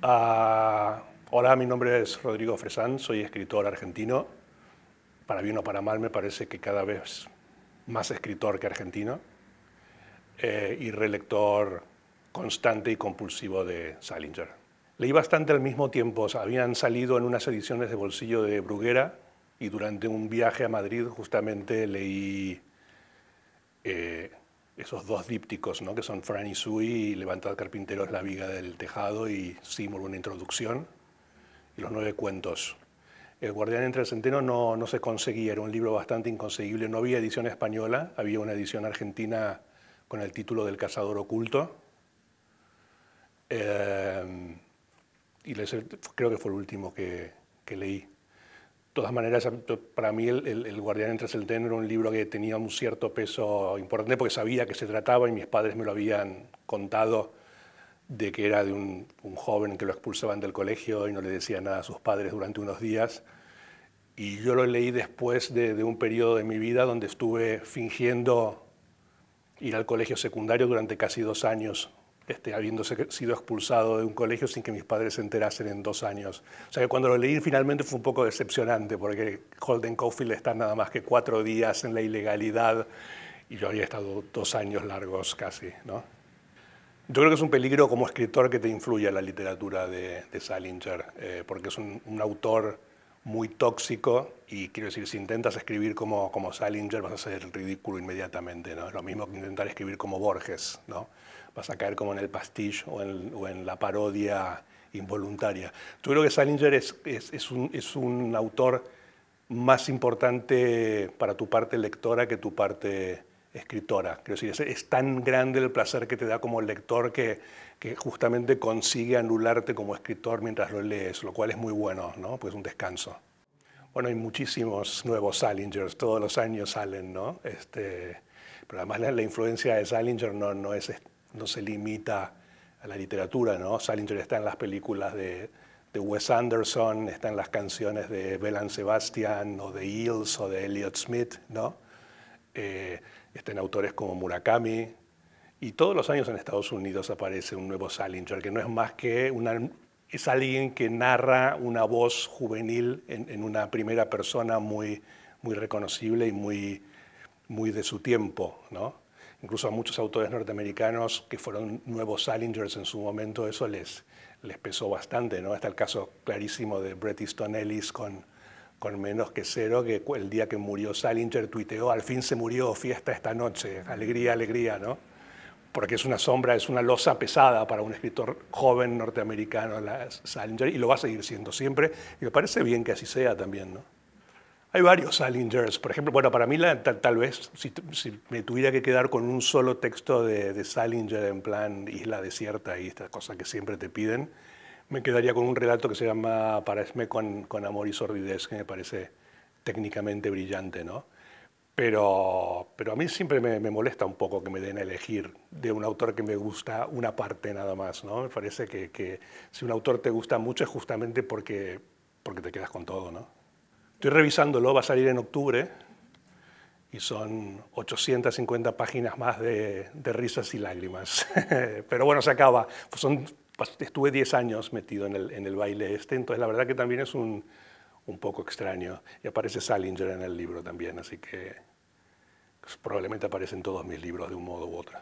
Ah, hola, mi nombre es Rodrigo Fresán, soy escritor argentino. Para bien o para mal, me parece que cada vez más escritor que argentino eh, y relector constante y compulsivo de Salinger. Leí bastante al mismo tiempo, habían salido en unas ediciones de bolsillo de Bruguera y durante un viaje a Madrid justamente leí eh, esos dos dípticos, ¿no? que son Fran y Sui, Levantad Carpinteros, La Viga del Tejado y Seymour, una introducción, y los nueve cuentos. El Guardián entre el Centeno no, no se conseguía, era un libro bastante inconseguible, no había edición española, había una edición argentina con el título del Cazador Oculto. Eh, y creo que fue el último que leí. De todas maneras, para mí El, Guardián entre el era un libro que tenía un cierto peso importante porque sabía que se trataba y mis padres me lo habían contado de que era de un, joven que lo expulsaban del colegio y no le decía nada a sus padres durante unos días. Y yo lo leí después de, de un periodo de mi vida donde estuve fingiendo ir al colegio secundario durante casi dos años este, habiendo sido expulsado de un colegio sin que mis padres se enterasen en dos años. O sea que cuando lo leí finalmente fue un poco decepcionante, porque Holden Caulfield está nada más que cuatro días en la ilegalidad y yo había estado dos años largos casi. ¿no? Yo creo que es un peligro como escritor que te influye la literatura de, Salinger, eh, porque es un autor muy tóxico y quiero decir, si intentas escribir como, como Salinger vas a ser ridículo inmediatamente, ¿no? Es lo mismo que intentar escribir como Borges, ¿no? Vas a caer como en el pastiche o en, o en la parodia involuntaria. Yo creo que Salinger es, es, es, un, es un autor más importante para tu parte lectora que tu parte escritora. Quiero decir, es, es, tan grande el placer que te da como lector que, que, justamente consigue anularte como escritor mientras lo lees, lo cual es muy bueno, ¿no? Pues un descanso. Bueno, hay muchísimos nuevos Salingers, todos los años salen, ¿no? Este, pero además la, influencia de Salinger no, no, es, no se limita a la literatura, ¿no? Salinger está en las películas de, Wes Anderson, está en las canciones de Belan Sebastian o de Eels o de Elliot Smith, ¿no? Eh, estén autores como Murakami. Y todos los años en Estados Unidos aparece un nuevo Salinger, que no es más que una, es alguien que narra una voz juvenil en, en una primera persona muy, muy reconocible y muy, muy de su tiempo. ¿no? Incluso a muchos autores norteamericanos que fueron nuevos Salingers en su momento, eso les, les pesó bastante. ¿no? Está el caso clarísimo de Bret Easton Ellis con, con menos que cero, que el día que murió Salinger tuiteó, al fin se murió, fiesta esta noche, alegría, alegría, ¿no? Porque es una sombra, es una losa pesada para un escritor joven norteamericano, Salinger, y lo va a seguir siendo siempre, y me parece bien que así sea también, ¿no? Hay varios Salingers, por ejemplo, bueno, para mí tal, vez, si, me tuviera que quedar con un solo texto de, de Salinger en plan Isla Desierta y estas cosas que siempre te piden, me quedaría con un relato que se llama Para con, con amor y sordidez, que me parece técnicamente brillante, ¿no? Pero, pero a mí siempre me, molesta un poco que me den a elegir de un autor que me gusta una parte nada más, ¿no? Me parece que, si un autor te gusta mucho es justamente porque, porque te quedas con todo, ¿no? Estoy revisándolo, va a salir en octubre y son 850 páginas más de, risas y lágrimas. pero bueno, se acaba. son estuve 10 años metido en el, en el, baile este, entonces la verdad que también es un, poco extraño. Y aparece Salinger en el libro también, así que pues, probablemente aparecen todos mis libros de un modo u otro.